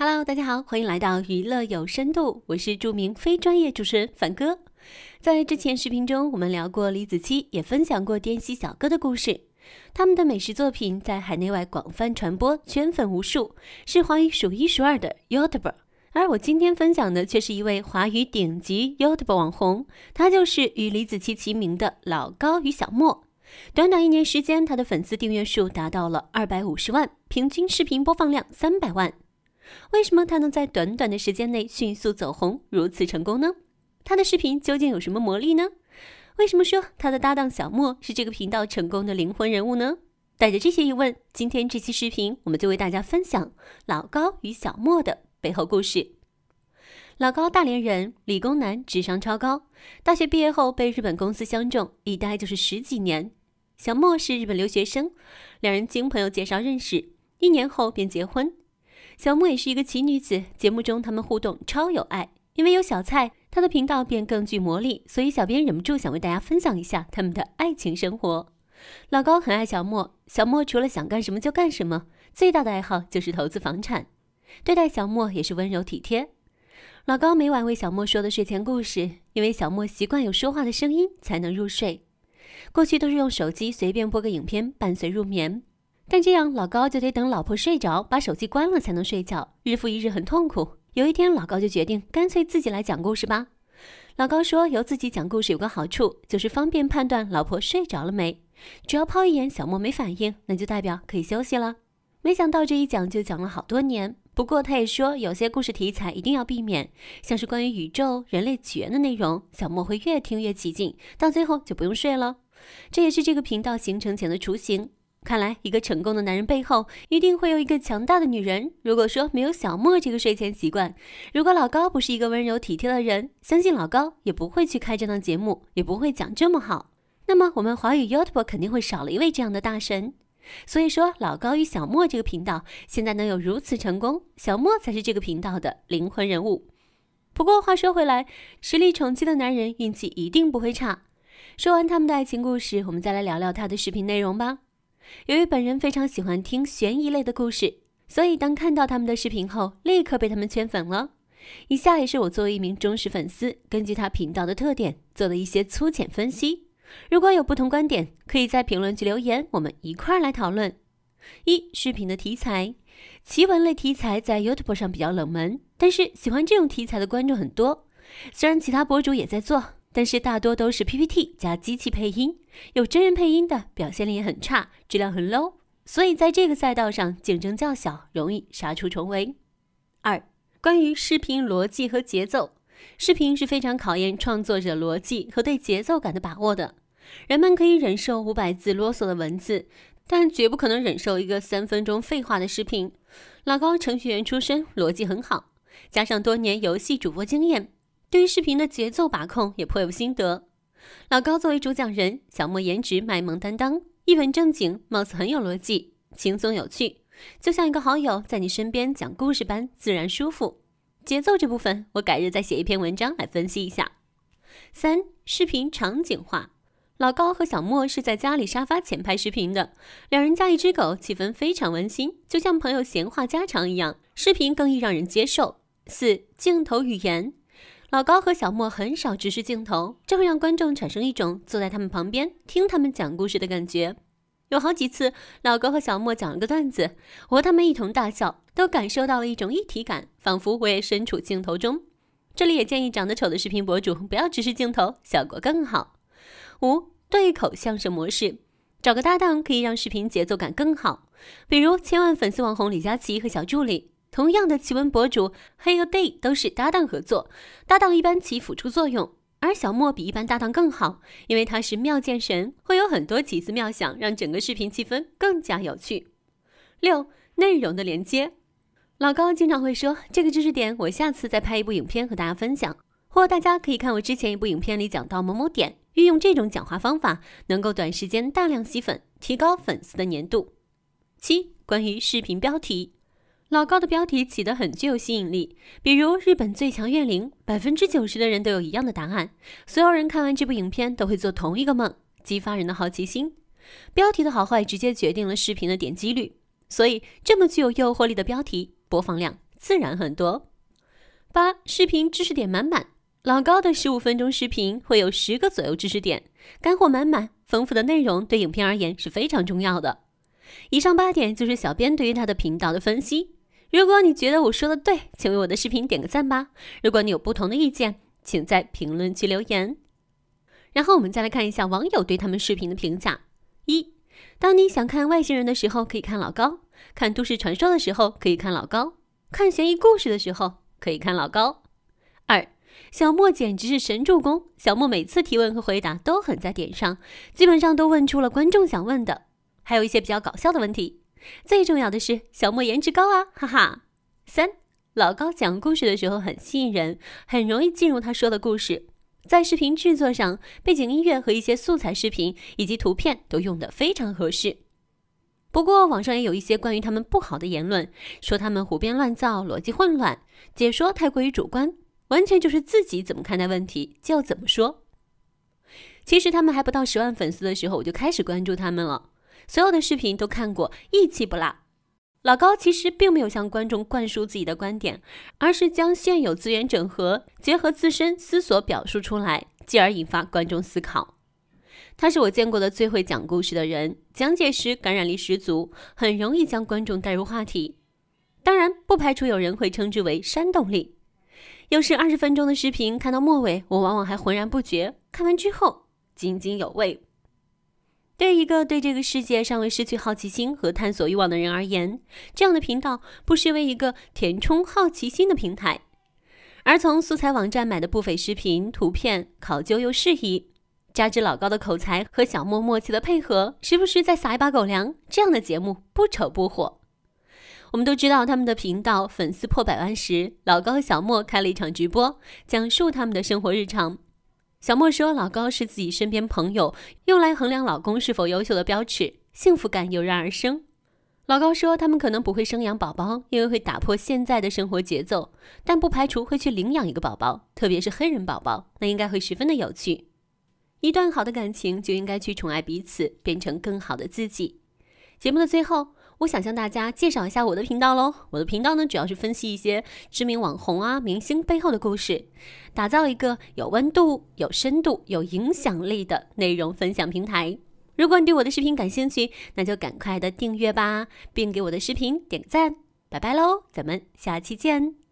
Hello，大家好，欢迎来到娱乐有深度，我是著名非专业主持人凡哥。在之前视频中，我们聊过李子柒，也分享过滇西小哥的故事。他们的美食作品在海内外广泛传播，圈粉无数，是华语数一数二的 YouTube。而我今天分享的却是一位华语顶级 YouTube 网红，他就是与李子柒齐名的老高与小莫。短短一年时间，他的粉丝订阅数达到了二百五十万，平均视频播放量三百万。为什么他能在短短的时间内迅速走红，如此成功呢？他的视频究竟有什么魔力呢？为什么说他的搭档小莫是这个频道成功的灵魂人物呢？带着这些疑问，今天这期视频我们就为大家分享老高与小莫的背后故事。老高大连人，理工男，智商超高，大学毕业后被日本公司相中，一待就是十几年。小莫是日本留学生，两人经朋友介绍认识，一年后便结婚。小莫也是一个奇女子，节目中他们互动超有爱。因为有小蔡，她的频道便更具魔力，所以小编忍不住想为大家分享一下他们的爱情生活。老高很爱小莫，小莫除了想干什么就干什么，最大的爱好就是投资房产。对待小莫也是温柔体贴。老高每晚为小莫说的睡前故事，因为小莫习惯有说话的声音才能入睡。过去都是用手机随便播个影片伴随入眠。但这样，老高就得等老婆睡着，把手机关了才能睡觉，日复一日，很痛苦。有一天，老高就决定，干脆自己来讲故事吧。老高说，由自己讲故事有个好处，就是方便判断老婆睡着了没。只要抛一眼，小莫没反应，那就代表可以休息了。没想到这一讲就讲了好多年。不过他也说，有些故事题材一定要避免，像是关于宇宙、人类起源的内容，小莫会越听越起劲，到最后就不用睡了。这也是这个频道形成前的雏形。看来，一个成功的男人背后，一定会有一个强大的女人。如果说没有小莫这个睡前习惯，如果老高不是一个温柔体贴的人，相信老高也不会去开这档节目，也不会讲这么好。那么我们华语 YouTube 肯定会少了一位这样的大神。所以说，老高与小莫这个频道现在能有如此成功，小莫才是这个频道的灵魂人物。不过话说回来，实力宠妻的男人运气一定不会差。说完他们的爱情故事，我们再来聊聊他的视频内容吧。由于本人非常喜欢听悬疑类的故事，所以当看到他们的视频后，立刻被他们圈粉了。以下也是我作为一名忠实粉丝，根据他频道的特点做的一些粗浅分析。如果有不同观点，可以在评论区留言，我们一块儿来讨论。一、视频的题材，奇闻类题材在 YouTube 上比较冷门，但是喜欢这种题材的观众很多。虽然其他博主也在做。但是大多都是 PPT 加机器配音，有真人配音的，表现力也很差，质量很 low。所以在这个赛道上竞争较小，容易杀出重围。二、关于视频逻辑和节奏，视频是非常考验创作者逻辑和对节奏感的把握的。人们可以忍受五百字啰嗦的文字，但绝不可能忍受一个三分钟废话的视频。老高程序员出身，逻辑很好，加上多年游戏主播经验。对于视频的节奏把控也颇有心得。老高作为主讲人，小莫颜值卖萌担当，一本正经，貌似很有逻辑，轻松有趣，就像一个好友在你身边讲故事般自然舒服。节奏这部分，我改日再写一篇文章来分析一下。三、视频场景化。老高和小莫是在家里沙发前拍视频的，两人加一只狗，气氛非常温馨，就像朋友闲话家常一样，视频更易让人接受。四、镜头语言。老高和小莫很少直视镜头，这会让观众产生一种坐在他们旁边听他们讲故事的感觉。有好几次，老高和小莫讲了个段子，我和他们一同大笑，都感受到了一种一体感，仿佛我也身处镜头中。这里也建议长得丑的视频博主不要直视镜头，效果更好。五对口相声模式，找个搭档可以让视频节奏感更好，比如千万粉丝网红李佳琦和小助理。同样的奇闻博主，Hey 和 day 都是搭档合作，搭档一般起辅助作用，而小莫比一般搭档更好，因为他是妙见神，会有很多奇思妙想，让整个视频气氛更加有趣。六、内容的连接，老高经常会说这个知识点，我下次再拍一部影片和大家分享，或大家可以看我之前一部影片里讲到某某点，运用这种讲话方法，能够短时间大量吸粉，提高粉丝的粘度。七、关于视频标题。老高的标题起得很具有吸引力，比如日本最强怨灵，百分之九十的人都有一样的答案。所有人看完这部影片都会做同一个梦，激发人的好奇心。标题的好坏直接决定了视频的点击率，所以这么具有诱惑力的标题，播放量自然很多。八、视频知识点满满。老高的十五分钟视频会有十个左右知识点，干货满满，丰富的内容对影片而言是非常重要的。以上八点就是小编对于他的频道的分析。如果你觉得我说的对，请为我的视频点个赞吧。如果你有不同的意见，请在评论区留言。然后我们再来看一下网友对他们视频的评价：一，当你想看外星人的时候，可以看老高；看都市传说的时候，可以看老高；看悬疑故事的时候，可以看老高。二，小莫简直是神助攻，小莫每次提问和回答都很在点上，基本上都问出了观众想问的，还有一些比较搞笑的问题。最重要的是，小莫颜值高啊，哈哈。三老高讲故事的时候很吸引人，很容易进入他说的故事。在视频制作上，背景音乐和一些素材视频以及图片都用得非常合适。不过，网上也有一些关于他们不好的言论，说他们胡编乱造、逻辑混乱、解说太过于主观，完全就是自己怎么看待问题就怎么说。其实他们还不到十万粉丝的时候，我就开始关注他们了。所有的视频都看过，一期不落。老高其实并没有向观众灌输自己的观点，而是将现有资源整合，结合自身思索表述出来，继而引发观众思考。他是我见过的最会讲故事的人，讲解时感染力十足，很容易将观众带入话题。当然，不排除有人会称之为煽动力。有时二十分钟的视频看到末尾，我往往还浑然不觉，看完之后津津有味。对一个对这个世界尚未失去好奇心和探索欲望的人而言，这样的频道不失为一个填充好奇心的平台。而从素材网站买的不菲视频、图片，考究又适宜，加之老高的口才和小莫默契的配合，时不时再撒一把狗粮，这样的节目不丑不火。我们都知道，他们的频道粉丝破百万时，老高和小莫开了一场直播，讲述他们的生活日常。小莫说：“老高是自己身边朋友用来衡量老公是否优秀的标尺，幸福感油然而生。”老高说：“他们可能不会生养宝宝，因为会打破现在的生活节奏，但不排除会去领养一个宝宝，特别是黑人宝宝，那应该会十分的有趣。”一段好的感情就应该去宠爱彼此，变成更好的自己。节目的最后。我想向大家介绍一下我的频道喽。我的频道呢，主要是分析一些知名网红啊、明星背后的故事，打造一个有温度、有深度、有影响力的内容分享平台。如果你对我的视频感兴趣，那就赶快的订阅吧，并给我的视频点个赞。拜拜喽，咱们下期见。